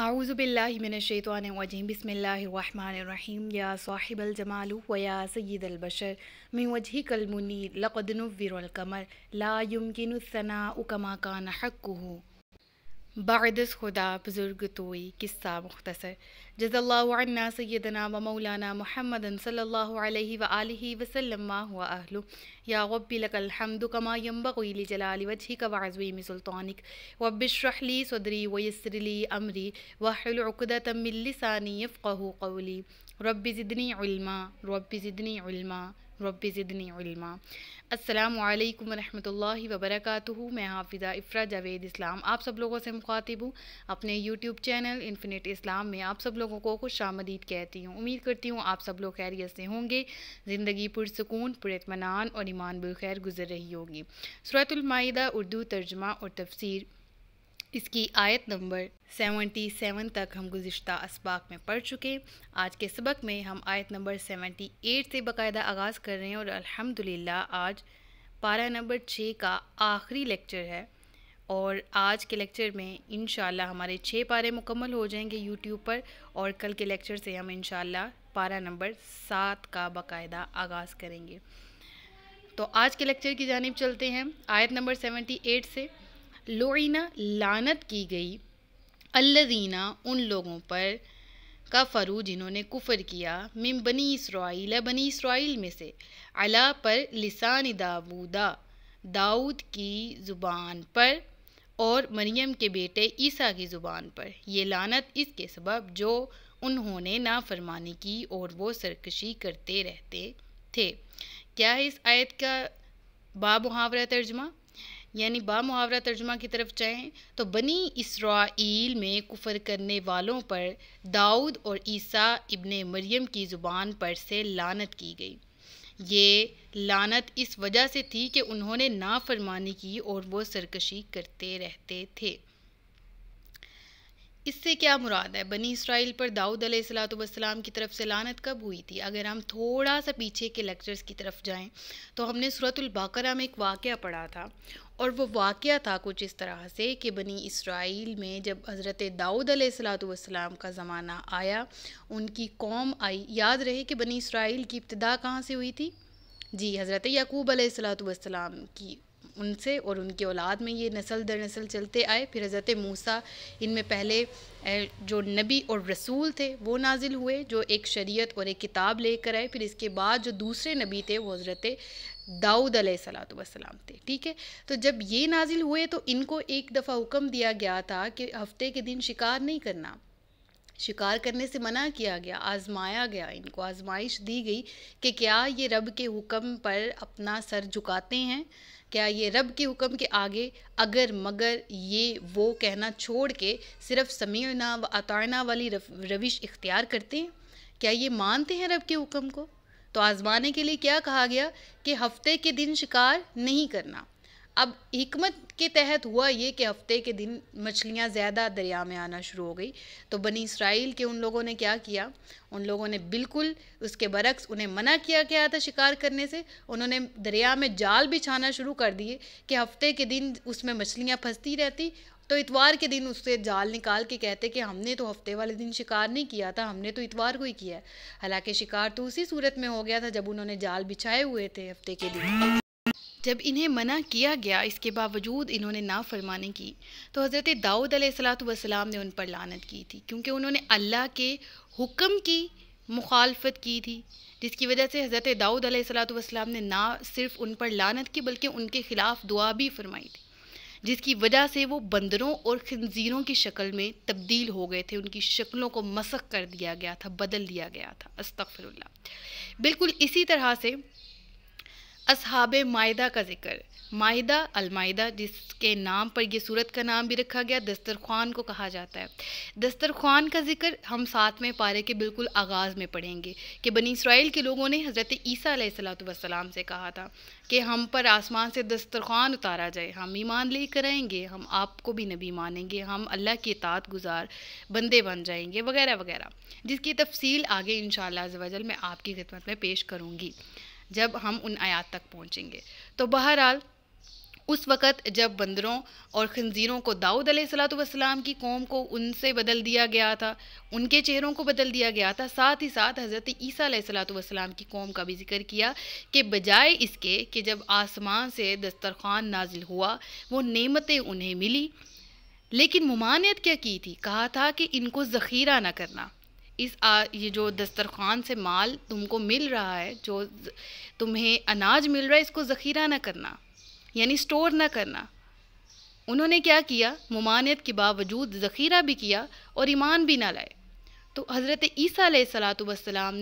أعوذ بالله من الشيطان الرجيم بسم الله الرحمن الرحيم يا صاحب الجمال ويا سيد البشر من وجهك المنير لقد نفر القمر لا يمكن الثناء كما كان حقه بعد خدا بزرگ توي قصة مختصر جز الله عنا سيدنا ومولانا محمد صلى الله عليه وآله وسلم ما هو أهله يا ربي لك الحمد كما ينبغي لجلال وجهك وعظيم سلطانك رب لي صدري ويسر لي أمري واحلل عقدة من لساني يفقه قولي رب زدني علما رب زدني علما रब ज़िदनी इल्मा असलकम वरहमल वबरक मैं हाफिज़ा इफ़रा जावेद इस्लाम आप सब लोगों से मुखातिब हूँ अपने यूट्यूब चैनल इन्फिनिट इस्लाम में आप सब लोगों को खुश आमदीद कहती हूँ उम्मीद करती हूँ आप सब लोग खैरियत से होंगे ज़िंदगी पुरसकून पुरमान और ईमान खैर गुजर रही होगी सूरतमाहीदा उर्दू तर्जमा और तफसीर इसकी आयत नंबर 77 तक हम गुज्त इसबाक में पढ़ चुके आज के सबक में हम आयत नंबर 78 से बाकायदा आगाज़ कर रहे हैं और अल्हम्दुलिल्लाह आज पारा नंबर छः का आखिरी लेक्चर है और आज के लेक्चर में इन हमारे छः पारे मुकम्मल हो जाएंगे यूट्यूब पर और कल के लेक्चर से हम इन पारा नंबर सात का बाकायदा आगाज़ करेंगे तो आज के लेक्चर की जानब चलते हैं आयत नंबर एट से लोइना लानत की गई अल्लदीना उन लोगों पर का फ़रू जिन्होंने कुफ़र किया मिम बनी इसराइल बनी इसराइल में से अला पर लिसान दाऊदा दाऊद की ज़ुबान पर और मरियम के बेटे ईसा की ज़ुबान पर यह लानत इसके सबब जो उन्होंने नाफरमानी की और वो सरकशी करते रहते थे क्या इस आयत का बा मुहावरा तर्जमा यानी बा मुहावरा तर्जुमा की तरफ जाएँ तो बनी इसराइल में कुफर करने वालों पर दाऊद और ईसा इबन मरियम की ज़ुबान पर से लानत की गई ये लानत इस वजह से थी कि उन्होंने नाफरमानी की और वो सरकशी करते रहते थे इससे क्या मुराद है बनी इसराइल पर दाऊद सलाम की तरफ से लानत कब हुई थी अगर हम थोड़ा सा पीछे के लेक्चर्स की तरफ जाएं तो हमने सूरतुल बाकरा में एक वाक़ पढ़ा था और वो वाक़ था कुछ इस तरह से कि बनी इसराइल में जब हज़रत दाऊद सलाम का ज़माना आया उनकी कौम आई याद रहे कि बनी इसराइल की इब्तदा कहाँ से हुई थी जी हज़रत याकूब सलाम की उनसे और उनकी औलाद में ये नसल दर नसल चलते आए फिर हज़रत मूसा इनमें पहले जो नबी और रसूल थे वो नाजिल हुए जो एक शरीयत और एक किताब लेकर आए फिर इसके बाद जो दूसरे नबी थे वो हज़रत दाऊद सलाम थे ठीक है तो जब ये नाजिल हुए तो इनको एक दफ़ा हुक्म दिया गया था कि हफ्ते के दिन शिकार नहीं करना शिकार करने से मना किया गया आजमाया गया इनको आजमाइश दी गई कि क्या ये रब के हुक्म पर अपना सर झुकाते हैं क्या ये रब के हुक्म के आगे अगर मगर ये वो कहना छोड़ के सिर्फ समीना व अताना वाली रविश इख्तियार करते हैं क्या ये मानते हैं रब के हुक्म को तो आज़माने के लिए क्या कहा गया कि हफ्ते के दिन शिकार नहीं करना अब हमत के तहत हुआ ये कि हफ्ते के दिन मछलियाँ ज़्यादा दरिया में आना शुरू हो गई तो बनी इसराइल के उन लोगों ने क्या किया उन लोगों ने बिल्कुल उसके बरक्स उन्हें मना किया गया था शिकार करने से उन्होंने दरिया में जाल बिछाना शुरू कर दिए कि हफ्ते के दिन उसमें मछलियाँ फंसती रहती तो इतवार के दिन उससे जाल निकाल के कहते कि हमने तो हफ्ते वाले दिन शिकार नहीं किया था हमने तो इतवार को ही किया है हालांकि शिकार तो उसी सूरत में हो गया था जब उन्होंने जाल बिछाए हुए थे हफ्ते के दिन जब इन्हें मना किया गया इसके बावजूद इन्होंने ना फरमाने की तो हज़रत दाऊद सलाम ने उन पर लानत की थी क्योंकि उन्होंने अल्लाह के हुक्म की मुखालफत की थी जिसकी वजह से हज़रत दाऊद सलाम ने ना सिर्फ उन पर लानत की बल्कि उनके ख़िलाफ़ दुआ भी फरमाई थी जिसकी वजह से वो बंदरों और खंजीरों की शक्ल में तब्दील हो गए थे उनकी शक्लों को मसक कर दिया गया था बदल दिया गया था अस्तफरल्ला बिल्कुल इसी तरह से असहाब मायदा का जिक्र माहिदा अलमाहिदा जिसके नाम पर यह सूरत का नाम भी रखा गया दस्तरखान को कहा जाता है दस्तरखान का जिक्र हम सातवें पारे के बिल्कुल आगाज़ में पढ़ेंगे कि बनी इसराइल के लोगों ने हज़रत ईसा सलाम से कहा था कि हम पर आसमान से दस्तरखान उतारा जाए हम ईमान ले आएंगे हम आपको भी नबी मानेंगे हम अल्लाह की तात गुजार बंदे बन जाएंगे वगैरह वगैरह जिसकी तफसील आगे इन शजल मैं आपकी खिदमत में पेश करूँगी जब हम उन आयात तक पहुँचेंगे तो बहरहाल उस वक़्त जब बंदरों और खंजीरों को दाऊद वसलाम की कौम को उनसे बदल दिया गया था उनके चेहरों को बदल दिया गया था साथ ही साथ हज़रत ईसा सलाम की कौम का भी जिक्र किया कि बजाय इसके कि जब आसमान से दस्तरखान नाजिल हुआ वो नेमतें उन्हें मिली लेकिन ममानियत क्या की थी कहा था कि इनको ज़ख़ीरा ना करना इस आ, ये जो दस्तरखान से माल तुमको मिल रहा है जो तुम्हें अनाज मिल रहा है इसको ज़ख़ीरा ना करना यानी स्टोर ना करना उन्होंने क्या किया ममानियत के बावजूद ज़ख़ीरा भी किया और ईमान भी ना लाए तो हज़रत ईसी सलातम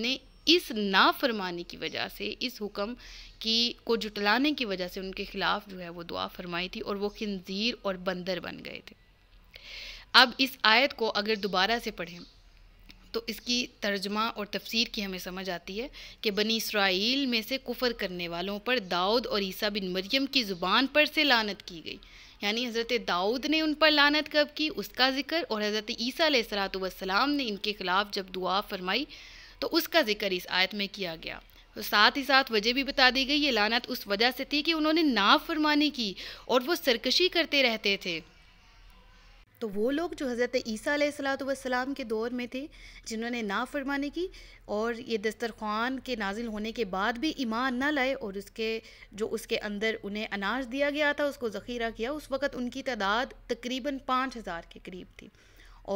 ने इस नाफरमानी की वजह से इस हुक्म की को जुटलाने की वजह से उनके ख़िलाफ़ जो है वो दुआ फरमाई थी और वो खनज़ीर और बंदर बन गए थे अब इस आयत को अगर दोबारा से पढ़ें तो इसकी तर्जमा और तफसीर की हमें समझ आती है कि बनी इसराइल में से कुफ़र करने वालों पर दाऊद और ईसा बिन मरियम की ज़ुबान पर से लानत की गई यानी हज़रत दाऊद ने उन पर लानत कब की उसका जिक्र और हज़रत ईसा सलाम ने इनके ख़िलाफ़ जब दुआ फरमाई तो उसका जिक्र इस आयत में किया गया तो साथ ही साथ वजह भी बता दी गई ये लानत उस वजह से थी कि उन्होंने नाफरमानी की और वो सरकशी करते रहते थे तो वो लोग जो हज़रत ईसी सलाम के दौर में थे जिन्होंने नाफरमानी की और ये दस्तरखान के नाजिल होने के बाद भी ईमान ना लाए और उसके जो उसके अंदर उन्हें अनाज दिया गया था उसको ज़ख़ीरा किया उस वक़्त उनकी तादाद तकरीबन पाँच हज़ार के करीब थी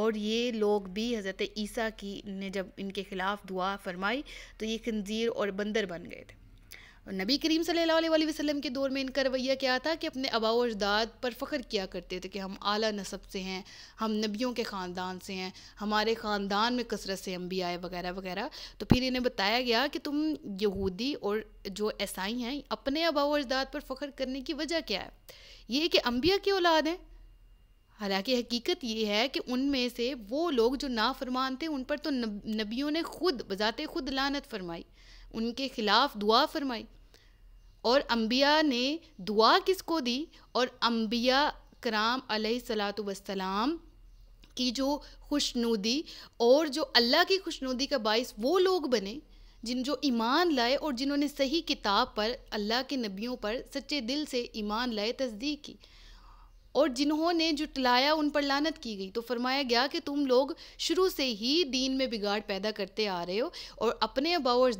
और ये लोग भी हज़रत ईसा की ने जब इनके ख़िलाफ़ दुआ फरमाई तो ये खंजीर और बंदर बन गए थे और नबी करीम सल्लल्लाहु अलैहि वसल्लम के दौर में इनका रवैया क्या था कि अपने आबा अजदाद पर फ़ख्र किया करते थे कि हम आला नसब से हैं हम नबियों के ख़ानदान से हैं हमारे ख़ानदान में कसरत से हम भी आए वगैरह वगैरह तो फिर इन्हें बताया गया कि तुम यहूदी और जो ईसाई हैं अपने आबा अजदाद पर फ़ख्र करने की वजह क्या है ये कि अम्बिया की औलाद हैं हालांकि हकीकत ये है कि उनमें से वो लोग जो नाफरमान थे उन पर तो नबियों ने खुद बजाते खुद लानत फरमाई उनके ख़िलाफ़ दुआ फरमाई और अम्बिया ने दुआ किसको दी और अम्बिया कराम सलाम की जो खुशनुदी और जो अल्लाह की खुशनुदी का बायस वो लोग बने जिन जो ईमान लाए और जिन्होंने सही किताब पर अल्लाह के नबियों पर सच्चे दिल से ईमान लाए तस्दीक की और जिन्होंने जुटलाया उन पर लानत की गई तो फरमाया गया कि तुम लोग शुरू से ही दीन में बिगाड़ पैदा करते आ रहे हो और अपने अबाव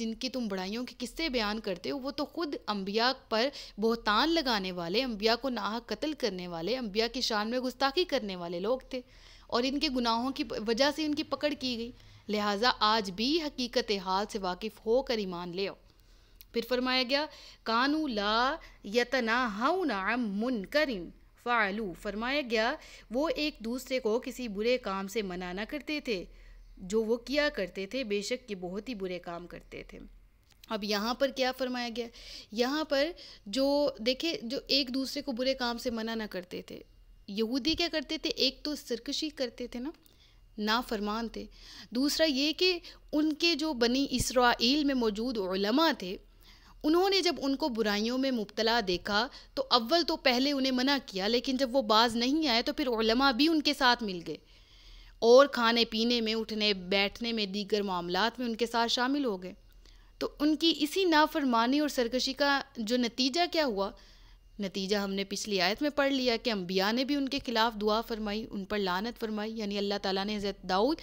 जिनकी तुम बड़ाइयों के किस्से बयान करते हो वो तो खुद अम्बिया पर बहतान लगाने वाले अम्बिया को नाह कत्ल करने वाले अम्बिया की शान में गुस्ताखी करने वाले लोग थे और इनके गुनाहों की वजह से इनकी पकड़ की गई लिहाजा आज भी हकीकत हाल से वाकिफ़ होकर ईमान ले फिर फरमाया गया कानू ला यतना हऊना मुन करीम फ़ालू फरमाया गया वो एक दूसरे को किसी बुरे काम से मना ना करते थे जो वो किया करते थे बेशक ये बहुत ही बुरे काम करते थे अब यहाँ पर क्या फरमाया गया यहाँ पर जो देखे जो एक दूसरे को बुरे काम से मना ना करते थे यहूदी क्या करते थे एक तो सरकशी करते थे ना फरमान थे दूसरा ये कि उनके जो बनी इसराइल में मौजूद थे उन्होंने जब उनको बुराइयों में मुबतला देखा तो अव्वल तो पहले उन्हें मना किया लेकिन जब वो बाज नहीं आए तो फिर उलमा भी उनके साथ मिल गए और खाने पीने में उठने बैठने में दीगर मामलों में उनके साथ शामिल हो गए तो उनकी इसी नाफरमानी और सरकशी का जो नतीजा क्या हुआ नतीजा हमने पिछली आयत में पढ़ लिया कि अम्बिया ने भी उनके खिलाफ दुआ फरमाई उन पर लानत फरमाई यानी अल्लाह ताला ने हज़रत दाऊद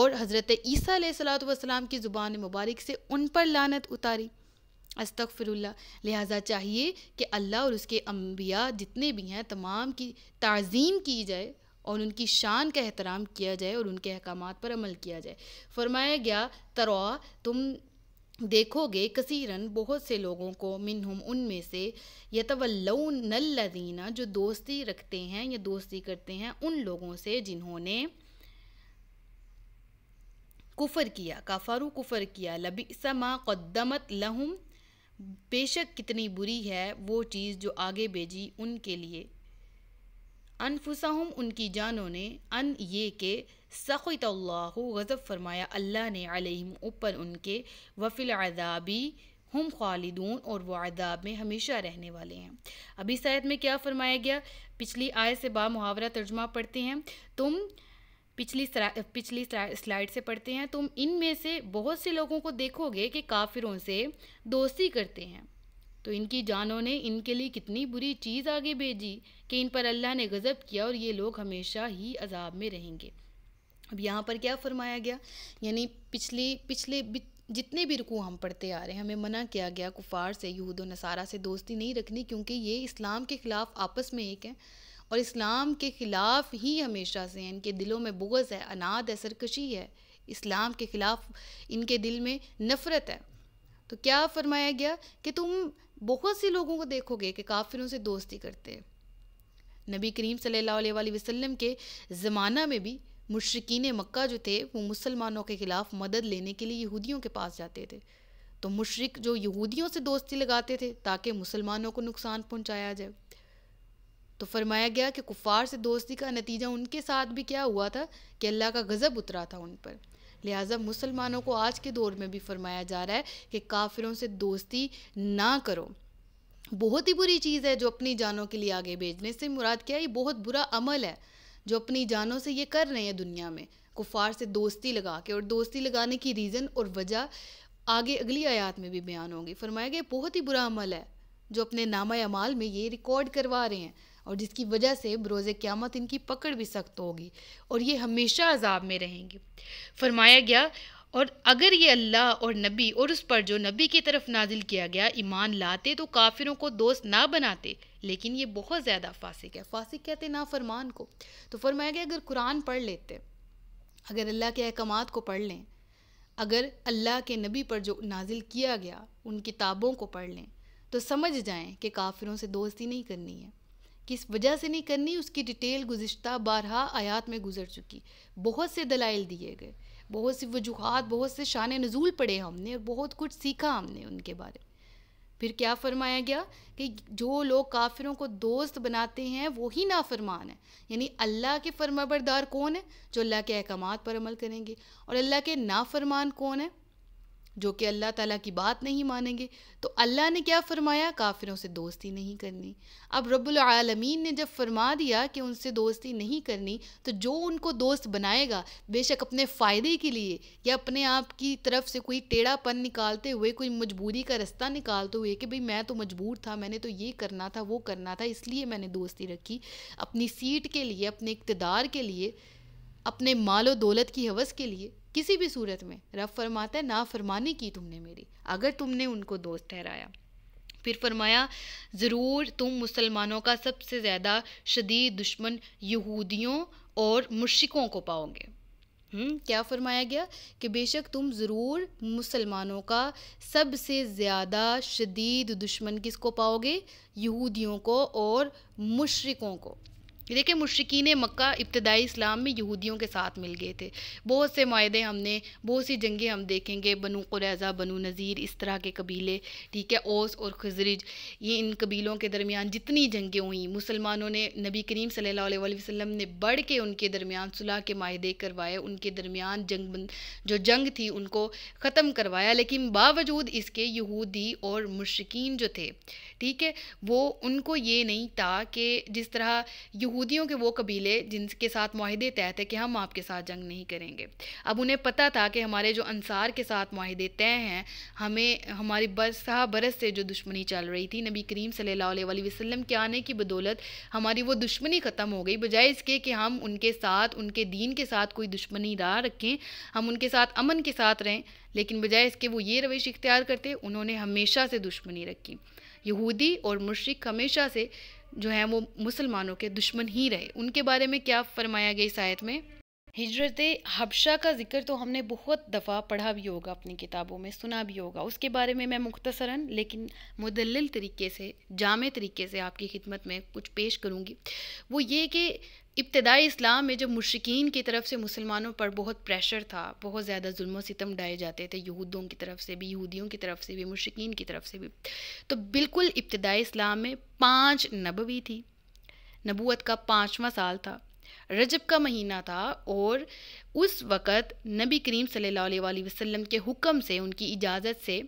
और हज़रत ईसा सलात की ज़ुबान मुबारक से उन पर लानत उतारी अस्तफ़रुल्ला लिहाजा चाहिए कि अल्लाह और उसके अम्बिया जितने भी हैं तमाम की तज़ीम की जाए और उनकी शान का एहतराम किया जाए और उनके अहकाम पर अमल किया जाए फरमाया गया तरवा तुम देखोगे कसीरन बहुत से लोगों को मिनहुम उनमें से यतवल्लऊ नल्लदीना जो दोस्ती रखते हैं या दोस्ती करते हैं उन लोगों से जिन्होंने कुफ़र किया काफारू कुफ़र किया लबी समा कदमत लहम बेशक कितनी बुरी है वो चीज़ जो आगे भेजी उनके लिए अनफुसाहम उनकी जानों ने अन ये के सख़ल्ला गज़ब फरमाया अल्लाह ने अलहम ऊपर उनके वफिल अदाबी हम खालिदून और वो आदाब में हमेशा रहने वाले हैं अभी शायद में क्या फरमाया गया पिछली आय से बा मुहावरा तर्जमा पढ़ते हैं तुम पिछली पिछली स्लाइड से पढ़ते हैं तुम इनमें से बहुत से लोगों को देखोगे कि काफिरों से दोस्ती करते हैं तो इनकी जानों ने इनके लिए कितनी बुरी चीज़ आगे भेजी कि इन पर अल्लाह ने गज़ब किया और ये लोग हमेशा ही अजाब में रहेंगे अब यहाँ पर क्या फरमाया गया यानी पिछली पिछले जितने भी रुकू हम पढ़ते आ रहे हैं हमें मना किया गया कुफार से यहूद नसारा से दोस्ती नहीं रखनी क्योंकि ये इस्लाम के ख़िलाफ़ आपस में एक है और इस्लाम के ख़िलाफ़ ही हमेशा से इनके दिलों में बोझ है अनाद है सरकशी है इस्लाम के ख़िलाफ़ इनके दिल में नफ़रत है तो क्या फरमाया गया कि तुम बहुत से लोगों को देखोगे कि काफिरों से दोस्ती करते हैं नबी करीम सल्लल्लाहु अलैहि वसल्लम के ज़माना में भी मुशरकिन मक्का जो थे वो मुसलमानों के ख़िलाफ़ मदद लेने के लिए यहूदियों के पास जाते थे तो मुशरक जो यहूदियों से दोस्ती लगाते थे ताकि मुसलमानों को नुकसान पहुंचाया जाए तो फरमाया गया कि कुफ़ार से दोस्ती का नतीजा उनके साथ भी क्या हुआ था कि अल्लाह का गज़ब उतरा था उन पर लिहाजा मुसलमानों को आज के दौर में भी फरमाया जा रहा है कि काफिरों से दोस्ती ना करो बहुत ही बुरी चीज़ है जो अपनी जानों के लिए आगे भेजने से मुराद क्या है ये बहुत बुरा अमल है जो अपनी जानों से ये कर रहे हैं दुनिया में कुफार से दोस्ती लगा के और दोस्ती लगाने की रीज़न और वजह आगे अगली आयात में भी बयान होगी फरमाया गया बहुत ही बुरा अमल है जो अपने नामा अमाल में ये रिकॉर्ड करवा रहे हैं और जिसकी वजह से बरोज़ क़्यामत इनकी पकड़ भी सख्त होगी और ये हमेशा अजाब में रहेंगे फरमाया गया और अगर ये अल्लाह और नबी और उस पर जो नबी की तरफ नाजिल किया गया ईमान लाते तो काफिरों को दोस्त ना बनाते लेकिन ये बहुत ज़्यादा फासिक है फासिक कहते ना फरमान को तो फरमाया गया अगर कुरान पढ़ लेते अगर अल्लाह के अहकाम को पढ़ लें अगर अल्लाह के नबी पर जो नाजिल किया गया उन किताबों को पढ़ लें तो समझ जाएँ कि काफिरों से दोस्ती नहीं करनी है किस वजह से नहीं करनी उसकी डिटेल गुज्त बारहा आयात में गुजर चुकी बहुत से दलाइल दिए गए बहुत सी वजूहत बहुत से शान नज़ूल पढ़े हमने और बहुत कुछ सीखा हमने उनके बारे में फिर क्या फरमाया गया कि जो लोग काफिरों को दोस्त बनाते हैं वो ही नाफरमान है यानी अल्लाह के फरमाबरदार कौन है जो अल्लाह के अहकाम पर अमल करेंगे और अल्लाह के नाफरमान कौन है जो कि अल्लाह ताला की बात नहीं मानेंगे तो अल्लाह ने क्या फरमाया काफिरों से दोस्ती नहीं करनी अब रब्बुल आलमीन ने जब फरमा दिया कि उनसे दोस्ती नहीं करनी तो जो उनको दोस्त बनाएगा बेशक अपने फ़ायदे के लिए या अपने आप की तरफ से कोई टेढ़ापन निकालते हुए कोई मजबूरी का रास्ता निकालते हुए कि भाई मैं तो मजबूर था मैंने तो ये करना था वो करना था इसलिए मैंने दोस्ती रखी अपनी सीट के लिए अपने इकतदार के लिए अपने मालो दौलत की हवस के लिए किसी भी सूरत में रब फरमाता है ना फरमानी की तुमने मेरी अगर तुमने उनको दोस्त ठहराया फिर फरमाया ज़रूर तुम मुसलमानों का सबसे ज़्यादा शदीद दुश्मन यहूदियों और मुशिकों को पाओगे क्या फरमाया गया कि बेशक तुम ज़रूर मुसलमानों का सबसे ज़्यादा शदीद दुश्मन किसको पाओगे यहूदियों को और मुशरकों को ये देखिए मुश्किन मक्का इब्तदाई इस्लाम में यहूदियों के साथ मिल गए थे बहुत से माहे हमने बहुत सी जंगें हम देखेंगे बनु कुरैज़ा बनु नज़ीर इस तरह के कबीले ठीक है ओस और खजरिज ये इन कबीलों के दरमियान जितनी जंगें हुई मुसलमानों ने नबी करीम सलील वसम ने बढ़ के उनके दरमियान सुलह के माहे करवाए उनके दरमियान जंग जो जंग थी उनको ख़त्म करवाया लेकिन बावजूद इसके यहूदी और मुश्किन जो थे ठीक है वो उनको ये नहीं था कि जिस तरह यहूदियों के वो कबीले जिनके साथ माहदे तय थे कि हम आपके साथ जंग नहीं करेंगे अब उन्हें पता था कि हमारे जो अनसार के साथ माहदे तय हैं हमें हमारी बरसा बरस से जो दुश्मनी चल रही थी नबी करीम सलील वसम के आने की बदौलत हमारी वो दुश्मनी ख़त्म हो गई बजाय इसके कि हम उनके साथ उनके दीन के साथ कोई दुश्मनी रा रखें हम उनके साथ अमन के साथ रहें लेकिन बजाय इसके वो ये रविश इख्तियार करते उन्होंने हमेशा से दुश्मनी रखी यहूदी और मुशरक हमेशा से जो हैं वो मुसलमानों के दुश्मन ही रहे उनके बारे में क्या फरमाया गया इस आयत में हिजरत हबशा का जिक्र तो हमने बहुत दफ़ा पढ़ा भी होगा अपनी किताबों में सुना भी होगा उसके बारे में मैं मुख्तसरन लेकिन मुदलिल तरीके से जाम तरीके से आपकी खिदमत में कुछ पेश करूँगी वो ये कि इब्तदाई इस्लाम में जब मुशकिन की तरफ से मुसलमानों पर बहुत प्रेशर था बहुत ज़्यादा जुल्म सितम डाए जाते थे यहूदों की तरफ से भी यहूदियों की तरफ से भी मुश्किन की तरफ से भी तो बिल्कुल इब्तदाई इस्लाम में पाँच नबवी थी नबूत का पाँचवा साल था रजब का महीना था और उस वक़्त नबी करीम सल्ला वसलम के हुक्म से उनकी इजाज़त से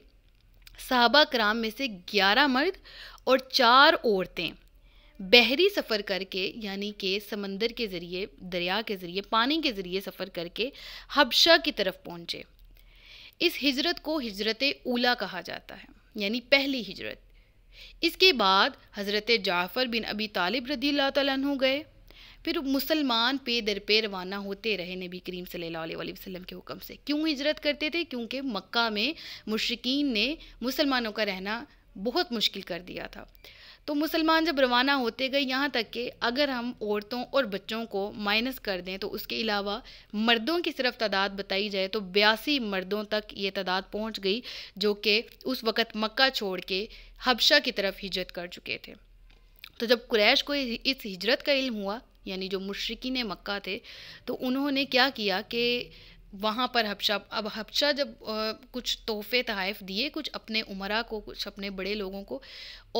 साहबा कराम में से ग्यारह मर्द और चार औरतें बहरी सफ़र करके यानी कि समंदर के ज़रिए दरिया के ज़रिए पानी के ज़रिए सफ़र करके हबशा की तरफ पहुँचे इस हिजरत को हिजरत ऊला कहा जाता है यानी पहली हिजरत इसके बाद हज़रत जाफ़र बिन अबी तालिब रदी तु गए फिर मुसलमान पे दर पे रवाना होते रहे नबी करीम सल्लल्लाहु अलैहि वसल्लम के हुक्म से क्यों हिजरत करते थे क्योंकि मक्का में मुशरकिन ने मुसलमानों का रहना बहुत मुश्किल कर दिया था तो मुसलमान जब रवाना होते गए यहाँ तक कि अगर हम औरतों और बच्चों को माइनस कर दें तो उसके अलावा मर्दों की सिर्फ तादाद बताई जाए तो बयासी मर्दों तक ये तादाद पहुँच गई जो कि उस वक़्त मक्का छोड़ के हबशा की तरफ हिजरत कर चुके थे तो जब कुरैश को इस हिजरत का इल्म हुआ यानी जो ने मक्का थे तो उन्होंने क्या किया कि वहाँ पर हबशा अब हबशा जब आ, कुछ तोहफ़े तहफ़ दिए कुछ अपने उमरा को कुछ अपने बड़े लोगों को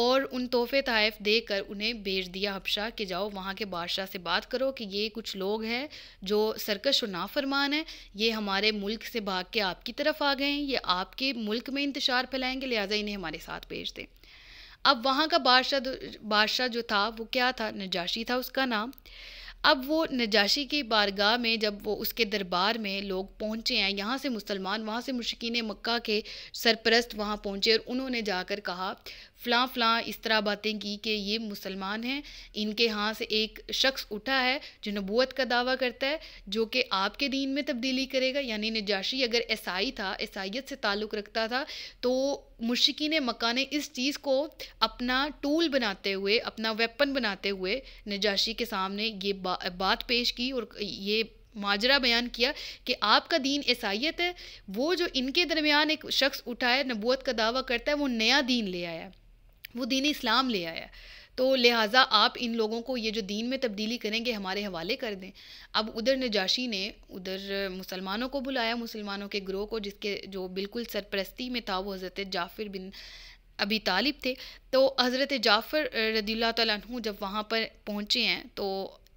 और उन तोहफ़े तहफ़ दे कर उन्हें भेज दिया हबशा कि जाओ वहाँ के बादशाह से बात करो कि ये कुछ लोग हैं जो सरकश और नाफरमान हैं ये हमारे मुल्क से भाग के आपकी तरफ आ गए हैं ये आपके मुल्क में इंतशार फैलाएँगे लिहाजा इन्हें हमारे साथ भेज दें अब वहाँ का बादशाह बादशाह जो था वो क्या था नजाशी था उसका नाम अब वो नजाशी की बारगाह में जब वो उसके दरबार में लोग पहुँचे हैं यहाँ से मुसलमान वहाँ से मुश्किन मक्का के सरपरस्त वहाँ पहुँचे और उन्होंने जाकर कहा फ़लाँ फ़लाँ इस तरह बातें की कि ये मुसलमान हैं इनके यहाँ से एक शख्स उठा है जो नबूत का दावा करता है जो कि आपके दीन में तब्दीली करेगा यानी नजाशी अगर ईसाई था ईसाइत से ताल्लुक़ रखता था तो मुश्किन मक्का ने इस चीज़ को अपना टूल बनाते हुए अपना वेपन बनाते हुए नजाशी के सामने ये बा, बात पेश की और ये माजरा बयान किया कि आपका दीन ईसाइत है वो जो इनके दरमियान एक शख्स उठा है नबूत का दावा करता है वो नया दीन ले आया है वो दीन इस्लाम ले आया तो लिहाजा आप इन लोगों को ये जो दीन में तब्दीली करेंगे हमारे हवाले कर दें अब उधर नजाशी ने उधर मुसलमानों को बुलाया मुसलमानों के ग्रोह को जिसके जो बिल्कुल सरपरस्ती में था वो हज़रत जाफिर बिन अभी तालिब थे तो हज़रत जाफ़र रदील्ला तु जब वहाँ पर पहुँचे हैं तो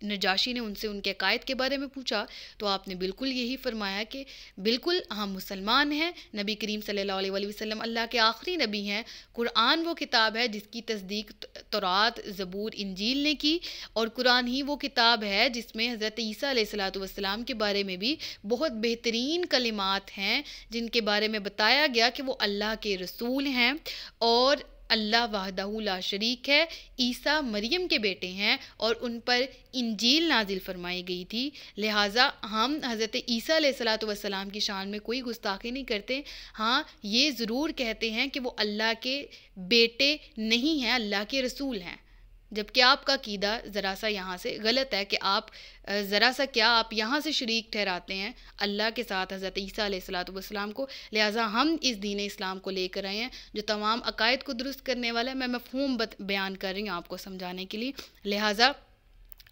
नजाशी ने उनसे उनके अकायद के बारे में पूछा तो आपने बिल्कुल यही फरमाया कि बिल्कुल हम मुसलमान हैं नबी करीम सल्लल्लाहु अलैहि वसल्लम अल्लाह के आखिरी नबी हैं कुरान वो किताब है जिसकी तस्दीक तौरात ज़बूर इंजील ने की और कुरान ही वो किताब है जिसमें हज़रत ईसा सलाम के बारे में भी बहुत बेहतरीन कलिमात हैं जिनके बारे में बताया गया कि वो अल्लाह के रसूल हैं और अल्लाह वाहदाहुला शरीक है ईसा मरियम के बेटे हैं और उन पर इंजील नाजिल फरमाई गई थी लिहाजा हम हज़रत ईसा सलाम की शान में कोई गुस्ताखी नहीं करते हाँ ये ज़रूर कहते हैं कि वो अल्लाह के बेटे नहीं हैं अल्लाह के रसूल हैं जबकि आपका कीदा ज़रा सा यहाँ से गलत है कि आप ज़रा सा क्या आप यहाँ से शरीक ठहराते हैं अल्लाह के साथ हज़रत ईसा सलाम को लिहाजा हम इस दीन इस्लाम को लेकर आए हैं जो तमाम अकायद को दुरुस्त करने वाला है मैं मफहूम बयान कर रही हूँ आपको समझाने के लिए लिहाजा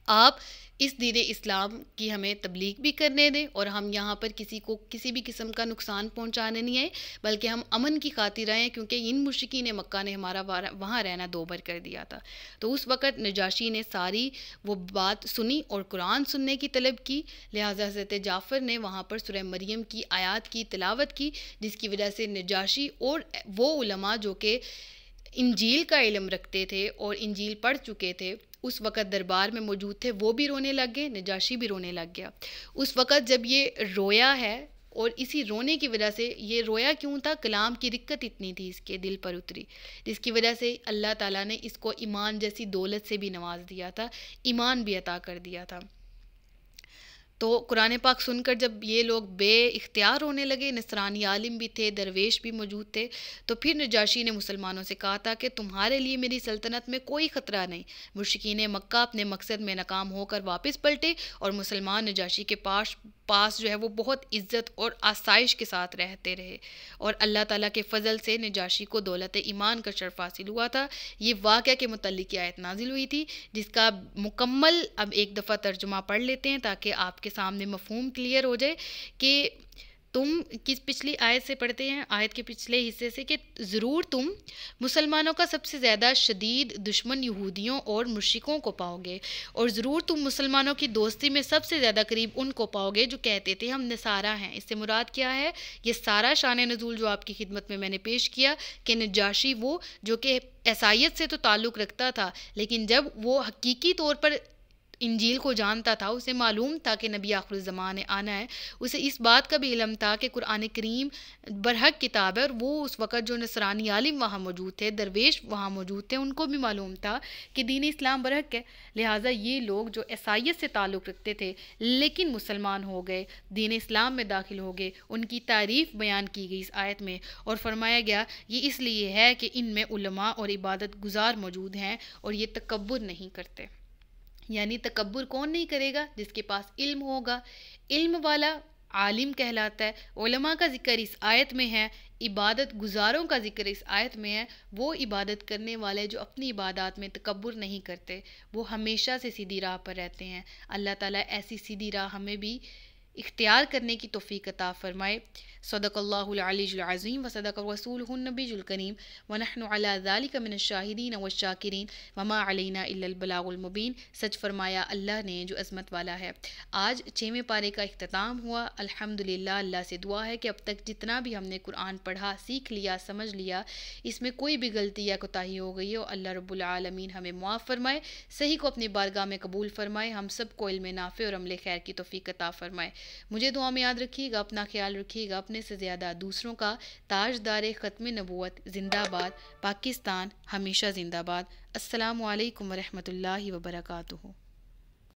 आप इस दीन इस्लाम की हमें तबलीग भी करने दें और हम यहाँ पर किसी को किसी भी किस्म का नुकसान पहुँचाने नहीं आए बल्कि हम अमन की खातिर आए क्योंकि इन ने मक्का ने हमारा वहाँ रहना दोबर कर दिया था तो उस वक़्त नजाशी ने सारी वो बात सुनी और कुरान सुनने की तलब की लिहाजा हजरत जाफ़र ने वहाँ पर सुरह मरीम की आयात की तलावत की जिसकी वजह से नजाशी और वो उलमा जो कि इंजील का इलम रखते थे और इंजील पढ़ चुके थे उस वक़्त दरबार में मौजूद थे वो भी रोने लग गए नजाशी भी रोने लग गया उस वक़्त जब ये रोया है और इसी रोने की वजह से ये रोया क्यों था कलाम की दिक्कत इतनी थी इसके दिल पर उतरी जिसकी वजह से अल्लाह ताला ने इसको ईमान जैसी दौलत से भी नवाज दिया था ईमान भी अता कर दिया था तो कुरान पाक सुनकर जब ये लोग बे इख्तियार होने लगे नसरानी आलिम भी थे दरवेश भी मौजूद थे तो फिर नजाशी ने मुसलमानों से कहा था कि तुम्हारे लिए मेरी सल्तनत में कोई ख़तरा नहीं मुश्किन मक्का अपने मकसद में नाकाम होकर वापस पलटे और मुसलमान नजाशी के पास पास जो है वो बहुत इज़्ज़त और आसाइश के साथ रहते रहे और अल्लाह ताला के फ़ज़ल से निजाशी को दौलत ईमान का शर्फ हासिल हुआ था ये वाक़ के मतलब आयत नाजिल हुई थी जिसका मुकम्मल अब एक दफ़ा तर्जुमा पढ़ लेते हैं ताकि आपके सामने मफहम क्लियर हो जाए कि तुम किस पिछली आयत से पढ़ते हैं आयत के पिछले हिस्से से कि ज़रूर तुम मुसलमानों का सबसे ज़्यादा शदीद दुश्मन यहूदियों और मुशिकों को पाओगे और ज़रूर तुम मुसलमानों की दोस्ती में सबसे ज़्यादा करीब उनको पाओगे जो कहते थे हम नसारा हैं इससे मुराद क्या है ये सारा शान नजूल जो आपकी खिदमत में मैंने पेश किया कि नजाशी वो जो कि ऐसाइत से तो ताल्लुक़ रखता था लेकिन जब वो हकीकी तौर पर इंजील को जानता था उसे मालूम था कि नबी आखरुलज़मान आना है उसे इस बात का भी इलम था कि कुरान करीम बरहक किताब है और वो उस वक़्त जो नसरानी आलिम वहाँ मौजूद थे दरवेश वहाँ मौजूद थे उनको भी मालूम था कि दीन इस्लाम बरहक है लिहाजा ये लोग जो ईसाइत से ताल्लुक़ रखते थे लेकिन मुसलमान हो गए दीन इस्लाम में दाखिल हो गए उनकी तारीफ़ बयान की गई इस आयत में और फरमाया गया ये इसलिए है कि इनमें और इबादत गुजार मौजूद हैं और ये तकबर नहीं करते यानी तकबर कौन नहीं करेगा जिसके पास इल्म होगा इल्म वाला आलिम कहलाता है ओलमा का जिक्र इस आयत में है इबादत गुजारों का जिक्र इस आयत में है वो इबादत करने वाले जो अपनी इबादत में तकबर नहीं करते वो हमेशा से सीधी राह पर रहते हैं अल्लाह ताला ऐसी सीधी राह हमें भी इख्तियार करने की तोफ़ी कता फ़रमाए सदक़ल्लाज़ीम व सदक रसूल नबीजुलकरीम वनहन अलाज़ालिक मिन शाहिदीन व शाकिरीन वमा अलैना इल्लबलागुलमुबीन सच फरमाया अल्लाह ने जो अजमत वाला है आज छवें पारे का अख्ताम हुआ अल्हम्दुलिल्लाह अल्लाह से दुआ है कि अब तक जितना भी हमने कुरान पढ़ा सीख लिया समझ लिया इसमें कोई भी गलती या कोताही हो गई हो अल्लाह रबालमीन हमें मुआफ़ फरमाए सही को अपनी बारगाह में कबूल फ़रमाए हम सब को इल्म नाफ़े और अमल खैर की तोफ़ी कता फ़रमाए मुझे दुआ में याद रखिएगा अपना ख्याल रखिएगा अपने अपने से ज़्यादा दूसरों का ताजदार ख़त्म नबूत ज़िंदाबाद पाकिस्तान हमेशा ज़िंदाबाद असलकम वरहमल वर्का